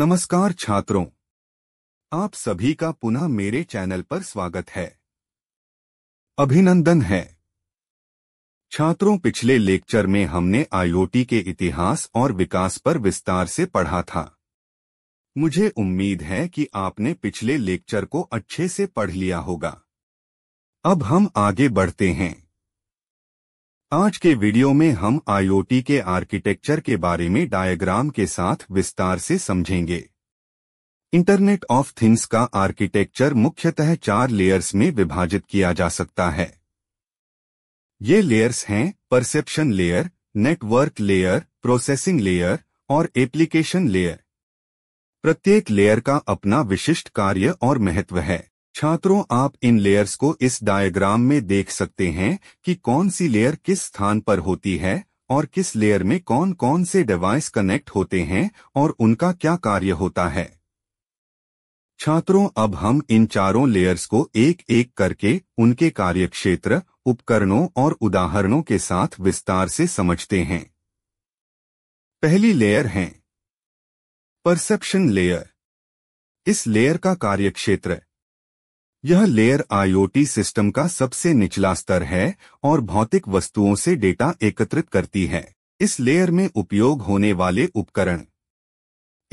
नमस्कार छात्रों आप सभी का पुनः मेरे चैनल पर स्वागत है अभिनंदन है छात्रों पिछले लेक्चर में हमने आईओटी के इतिहास और विकास पर विस्तार से पढ़ा था मुझे उम्मीद है कि आपने पिछले लेक्चर को अच्छे से पढ़ लिया होगा अब हम आगे बढ़ते हैं आज के वीडियो में हम आईओटी के आर्किटेक्चर के बारे में डायग्राम के साथ विस्तार से समझेंगे इंटरनेट ऑफ थिंग्स का आर्किटेक्चर मुख्यतः चार लेयर्स में विभाजित किया जा सकता है ये लेयर्स हैं perception layer network layer processing layer और एप्लीकेशन लेयर प्रत्येक लेयर का अपना विशिष्ट कार्य और महत्व है छात्रों आप इन लेयर्स को इस डायग्राम में देख सकते हैं कि कौन सी लेयर किस स्थान पर होती है और किस लेयर में कौन कौन से डिवाइस कनेक्ट होते हैं और उनका क्या कार्य होता है छात्रों अब हम इन चारों लेयर्स को एक एक करके उनके कार्यक्षेत्र उपकरणों और उदाहरणों के साथ विस्तार से समझते हैं पहली लेयर है परसेप्शन लेयर इस लेयर का कार्यक्षेत्र यह लेयर आईओटी सिस्टम का सबसे निचला स्तर है और भौतिक वस्तुओं से डेटा एकत्रित करती है इस लेयर में उपयोग होने वाले उपकरण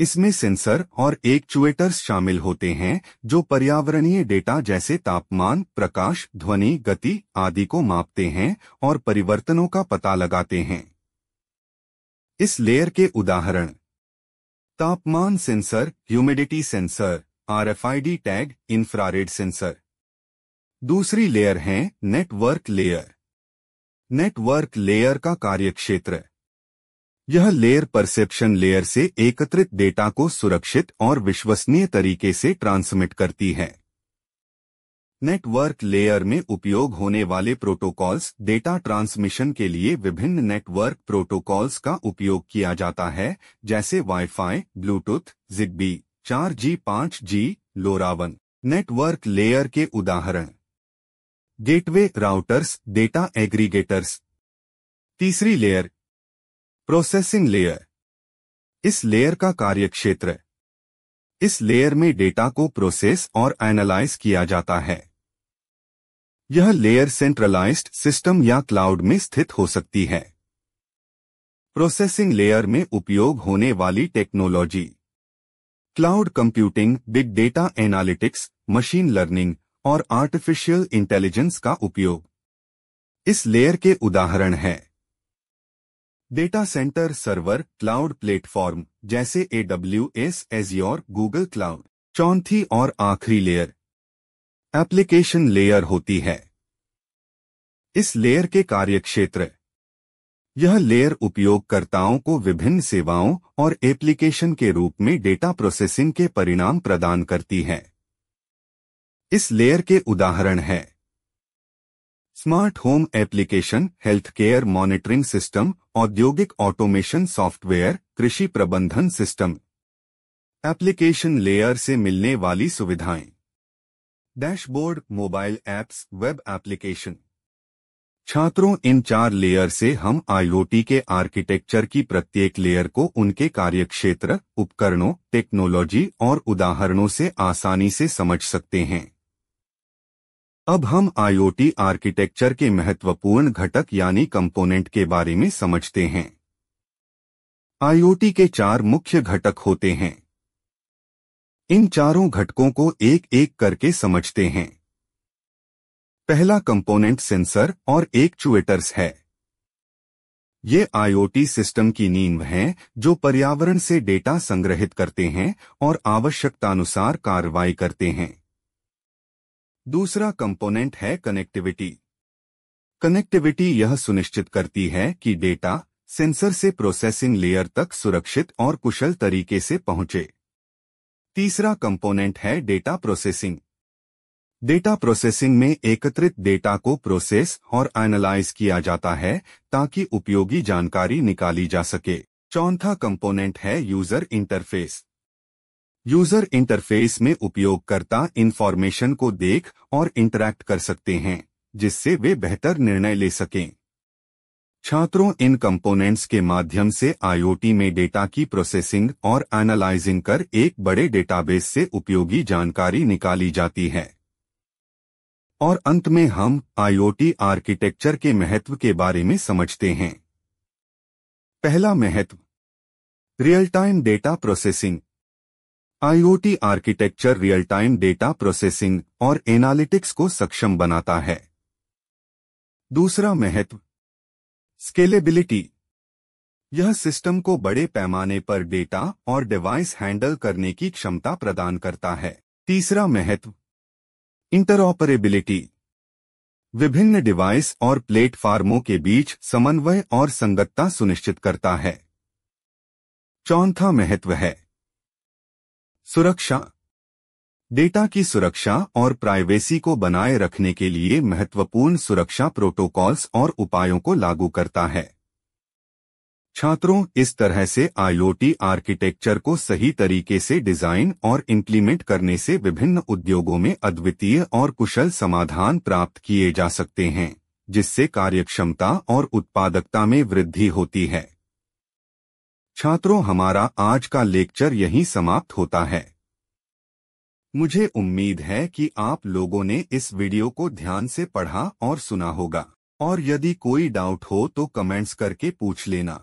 इसमें सेंसर और एक्चुएटर्स शामिल होते हैं जो पर्यावरणीय डेटा जैसे तापमान प्रकाश ध्वनि गति आदि को मापते हैं और परिवर्तनों का पता लगाते हैं इस लेयर के उदाहरण तापमान sensor humidity sensor RFID tag infrared sensor दूसरी लेयर है नेटवर्क लेयर नेटवर्क लेयर का कार्यक्षेत्र यह लेयर परसेप्शन लेयर से एकत्रित डेटा को सुरक्षित और विश्वसनीय तरीके से ट्रांसमिट करती है नेटवर्क लेयर में उपयोग होने वाले प्रोटोकॉल्स डेटा ट्रांसमिशन के लिए विभिन्न नेटवर्क प्रोटोकॉल्स का उपयोग किया जाता है जैसे वाईफाई, ब्लूटूथ जिग्बी चार जी पांच जी लोरावन नेटवर्क लेयर के उदाहरण गेटवे राउटर्स डेटा एग्रीगेटर्स तीसरी लेयर प्रोसेसिंग लेयर इस लेयर का कार्यक्षेत्र इस लेयर में डेटा को प्रोसेस और एनालाइज किया जाता है यह लेयर सेंट्रलाइज्ड सिस्टम या क्लाउड में स्थित हो सकती है प्रोसेसिंग लेयर में उपयोग होने वाली technology cloud computing big data analytics machine learning और आर्टिफिशियल इंटेलिजेंस का उपयोग इस लेयर के उदाहरण हैं data centre server cloud platform जैसे AWS or Google cloud चौथी और आखिरी लेयर एप्लीकेशन लेयर होती है इस लेयर के कार्यक्षेत्र यह लेयर उपयोगकर्ताओं को विभिन्न सेवाओं और एप्लीकेशन के रूप में डेटा प्रोसेसिंग के परिणाम प्रदान करती है इस लेयर के उदाहरण है smart home application health care monitoring system औद्योगिक ऑटोमेशन सॉफ्टवेयर कृषि प्रबंधन सिस्टम एप्लीकेशन लेयर से मिलने वाली सुविधाएं dashboard mobile apps web application छात्रों इन चार लेयर से हम आईओटी के आर्किटेक्चर की प्रत्येक लेयर को उनके कार्यक्षेत्र उपकरणों टेक्नोलॉजी और उदाहरणों से आसानी से समझ सकते हैं अब हम आईओटी आर्किटेक्चर के महत्वपूर्ण घटक यानी कंपोनेंट के बारे में समझते हैं आईओटी के चार मुख्य घटक होते हैं इन चारों घटकों को एक एक करके समझते हैं पहला कंपोनेंट सेंसर और एक चुएटर्स है ये आईओटी सिस्टम की नींव हैं जो पर्यावरण से डेटा संग्रहित करते हैं और आवश्यकतानुसार कार्रवाई करते हैं दूसरा कंपोनेंट है कनेक्टिविटी कनेक्टिविटी यह सुनिश्चित करती है कि डेटा सेंसर से प्रोसेसिंग लेयर तक सुरक्षित और कुशल तरीके से पहुंचे तीसरा कंपोनेंट है डेटा प्रोसेसिंग डेटा प्रोसेसिंग में एकत्रित डेटा को प्रोसेस और एनालाइज किया जाता है ताकि उपयोगी जानकारी निकाली जा सके चौथा कंपोनेंट है यूजर इंटरफेस यूजर इंटरफेस में उपयोगकर्ता इन्फॉर्मेशन को देख और इंटरैक्ट कर सकते हैं जिससे वे बेहतर निर्णय ले सकें छात्रों इन कंपोनेंट्स के माध्यम से आईओटी में डेटा की प्रोसेसिंग और एनालाइजिंग कर एक बड़े डेटाबेस से उपयोगी जानकारी निकाली जाती है और अंत में हम आईओटी आर्किटेक्चर के महत्व के बारे में समझते हैं पहला महत्व real time data processing IoT architecture real time data processing और एनालिटिक्स को सक्षम बनाता है दूसरा महत्व स्केलेबिलिटी यह सिस्टम को बड़े पैमाने पर डेटा और डिवाइस हैंडल करने की क्षमता प्रदान करता है तीसरा महत्व इंटरऑपरेबिलिटी विभिन्न डिवाइस और प्लेटफार्मों के बीच समन्वय और संगतता सुनिश्चित करता है चौथा महत्व है सुरक्षा डेटा की सुरक्षा और प्राइवेसी को बनाए रखने के लिए महत्वपूर्ण सुरक्षा प्रोटोकॉल्स और उपायों को लागू करता है छात्रों इस तरह से आईओटी आर्किटेक्चर को सही तरीके से डिजाइन और इम्प्लीमेंट करने से विभिन्न उद्योगों में अद्वितीय और कुशल समाधान प्राप्त किए जा सकते हैं जिससे कार्यक्षमता और उत्पादकता में वृद्धि होती है छात्रों हमारा आज का लेक्चर यहीं समाप्त होता है मुझे उम्मीद है कि आप लोगों ने इस वीडियो को ध्यान से पढ़ा और सुना होगा और यदि कोई डाउट हो तो कमेंट्स करके पूछ लेना